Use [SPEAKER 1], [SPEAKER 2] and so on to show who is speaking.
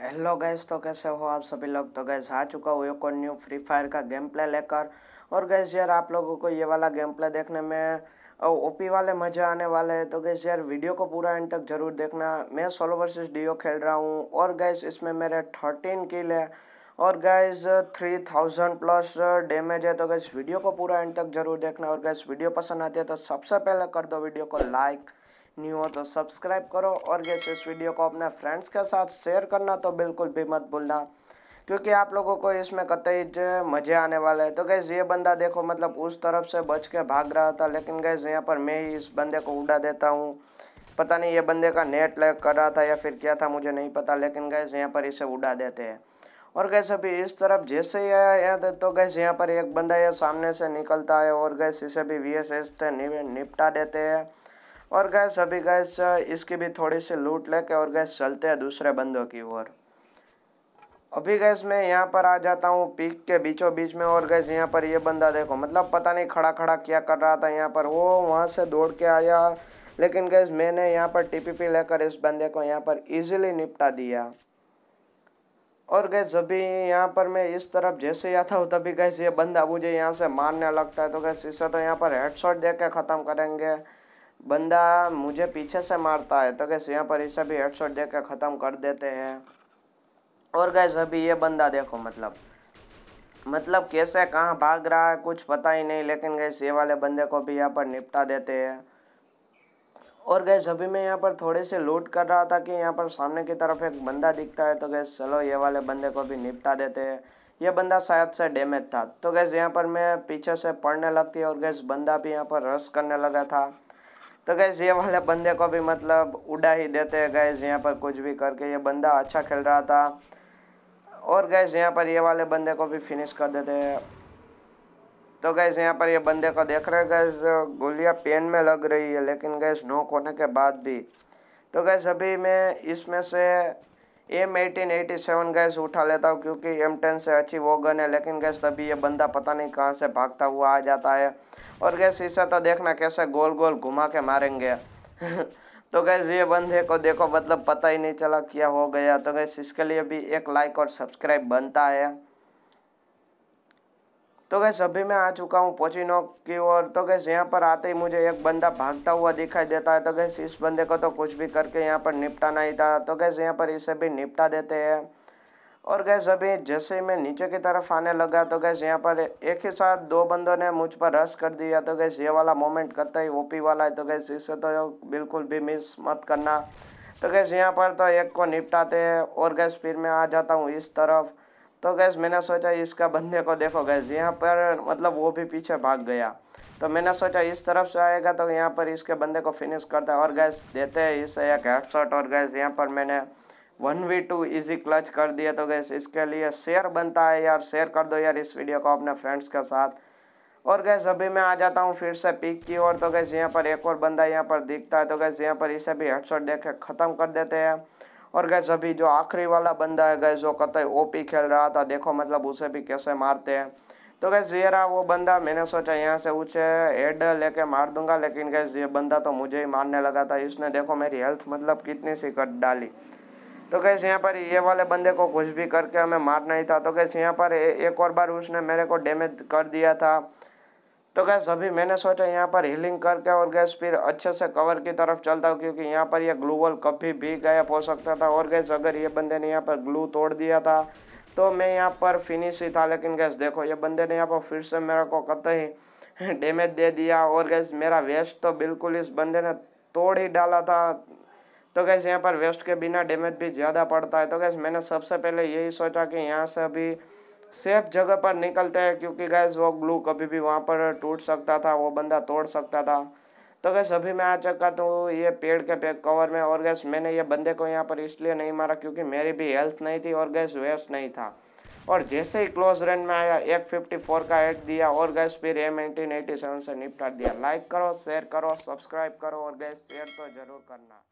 [SPEAKER 1] hello guys तो कैसे हो आप सभी लोग तो गैस आ चुका हूँ एक और न्यू फ्री फायर का गेम प्ले लेकर और गैस यार आप लोगों को ये वाला गेम प्ले देखने में ओपी वाले मज़ा आने वाले हैं तो गैस यार वीडियो को पूरा एंड तक जरूर देखना मैं सोलो वर्सेस डीओ खेल रहा हूँ और गैस इसमें मेरे थर्टीन किल है और guys three thousand plus damage है तो गैस वीडियो को पूरा एंड तक जरूर देखना और गैस वीडियो पसंद आती है तो सबसे पहले कर दो वीडियो को लाइक न्यू हो तो सब्सक्राइब करो और जैसे इस वीडियो को अपने फ्रेंड्स के साथ शेयर करना तो बिल्कुल भी मत भूलना क्योंकि आप लोगों को इसमें कतई मज़े आने वाले हैं तो गैस ये बंदा देखो मतलब उस तरफ से बच के भाग रहा था लेकिन गैस यहाँ पर मैं ही इस बंदे को उड़ा देता हूँ पता नहीं ये बंदे का नेट लैग कर रहा था या फिर क्या था मुझे नहीं पता लेकिन गैस यहाँ पर इसे उड़ा देते हैं और गैस अभी इस तरफ जैसे ही आया तो गैस तो यहाँ पर एक बंदा ये सामने से निकलता है और गैस इसे भी वी एस एस निपटा देते हैं और गैस अभी गैस इसकी भी थोड़ी सी लूट लेके और गैस चलते हैं दूसरे बंदों की ओर अभी गैस मैं यहाँ पर आ जाता हूँ पीक के बीचों बीच में और गैस यहाँ पर ये बंदा देखो मतलब पता नहीं खड़ा खड़ा क्या कर रहा था यहाँ पर वो वहाँ से दौड़ के आया लेकिन गैस मैंने यहाँ पर टी लेकर इस बंदे को यहाँ पर ईजिली निपटा दिया और गैस अभी यहाँ पर मैं इस तरफ जैसे आता हूँ तभी गैस ये बंदा मुझे यहाँ से मारने लगता है तो गैस इसे तो यहाँ पर हेडशॉट देके ख़त्म करेंगे बंदा मुझे पीछे से मारता है तो गैस यहाँ पर इसे भी हेडशॉट दे के ख़त्म कर देते हैं और गैस अभी ये बंदा देखो मतलब मतलब कैसे कहाँ भाग रहा है कुछ पता ही नहीं लेकिन गैस ये वाले बंदे को भी यहाँ पर निपटा देते हैं और गैस अभी मैं यहाँ पर थोड़े से लूट कर रहा था कि यहाँ पर सामने की तरफ एक बंदा दिखता है तो गैस चलो ये वाले बंदे को भी निपटा देते हैं ये बंदा शायद से डैमेज था तो गैस यहाँ पर मैं पीछे से पड़ने लगती और गैस बंदा भी यहाँ पर रस करने लगा था तो गैस ये वाले बंदे को भी मतलब उड़ा ही देते हैं गैस यहाँ पर कुछ भी करके ये बंदा अच्छा खेल रहा था और गैस यहाँ पर ये वाले बंदे को भी फिनिश कर देते हैं तो गैस यहाँ पर ये बंदे को देख रहे हैं गैस गोलियाँ पेन में लग रही है लेकिन गैस नोक होने के बाद भी तो गैस अभी मैं इसमें से M eighteen eighty seven guys उठा लेता हूँ क्योंकि एम टेन से अच्छी वो गन है लेकिन गैस तभी ये बंदा पता नहीं कहाँ से भागता हुआ आ जाता है और गैस इसे तो देखना कैसे गोल गोल घुमा के मारेंगे तो गैस ये बंदे को देखो मतलब पता ही नहीं चला क्या हो गया तो गैस इसके लिए भी एक लाइक और सब्सक्राइब बनता है तो कैसे अभी मैं आ चुका हूँ पोचिनो की ओर तो कैसे यहाँ पर आते ही मुझे एक बंदा भागता हुआ दिखाई देता है तो कैसे इस बंदे को तो कुछ भी करके यहाँ पर निपटाना ही था तो कैसे यहाँ पर इसे भी निपटा देते हैं और कैसे अभी जैसे मैं नीचे की तरफ आने लगा तो कैसे यहाँ पर एक ही साथ दो बंदों ने मुझ पर रस कर दिया तो कैसे ये वाला मोमेंट करता ही ओपी वाला है तो कैसे इसे तो बिल्कुल भी मिस मत करना तो कैसे यहाँ पर तो एक को निपटाते हैं और गैस फिर मैं आ जाता हूँ इस तरफ तो गैस मैंने सोचा इसका बंदे को देखो गैस यहाँ पर मतलब वो भी पीछे भाग गया तो मैंने सोचा इस तरफ से आएगा तो यहाँ पर इसके बंदे को फिनिश करता है और गैस देते हैं इसे एक हेडशॉट और गैस यहाँ पर मैंने one V two easy clutch कर दिया तो गैस इसके लिए शेयर बनता है यार शेयर कर दो यार इस वीडियो को अपने फ्रेंड्स के साथ और गैस अभी मैं आ जाता हूँ फिर से पिक की ओर तो गैस यहाँ पर एक और बंदा यहाँ पर दिखता है तो गैस यहाँ पर इसे भी हेडशॉट देख ख़त्म कर देते हैं और गैस अभी जो आखिरी वाला बंदा है गैस जो कतई ओपी खेल रहा था देखो मतलब उसे भी कैसे मारते हैं तो गैस ये रहा वो बंदा मैंने सोचा यहाँ से ऊँचे हेड लेके मार दूंगा लेकिन गैस ये बंदा तो मुझे ही मारने लगा था इसने देखो मेरी हेल्थ मतलब कितनी सी कट डाली तो कैसे यहाँ पर ये वाले बंदे को कुछ भी करके हमें मारना ही था तो कैसे यहाँ पर ए, एक और बार उसने मेरे को डैमेज कर दिया था तो गैस अभी मैंने सोचा यहाँ पर हीलिंग करके और गैस फिर अच्छे से कवर की तरफ चलता हूँ क्योंकि यहाँ पर यह ग्लू वॉल कभी भी गायब हो सकता था और गैस अगर ये बंदे ने यहाँ पर ग्लू तोड़ दिया था तो मैं यहाँ पर फिनिश ही था लेकिन गैस देखो ये बंदे ने यहाँ पर फिर से मेरे को कतई डैमेज दे दिया और गैस मेरा वेस्ट तो बिल्कुल इस बंदे ने तोड़ ही डाला था तो गैस यहाँ पर वेस्ट के बिना डैमेज भी ज़्यादा पड़ता है तो गैस मैंने सबसे पहले यही सोचा कि यहाँ से अभी सेफ जगह पर निकलते हैं क्योंकि गैस वो ग्लू कभी भी वहाँ पर टूट सकता था वो बंदा तोड़ सकता था तो गैस अभी मैं आ चुका तो ये पेड़ के बैक कवर में और गैस मैंने ये बंदे को यहाँ पर इसलिए नहीं मारा क्योंकि मेरी भी हेल्थ नहीं थी और गैस वेस्ट नहीं था और जैसे ही क्लोज रेंज में आया एक फिफ्टी फोर का एड दिया और गैस फिर एम नाइनटीन एटी सेवन से निपटा दिया लाइक करो शेयर करो सब्सक्राइब करो और गैस शेयर तो जरूर करना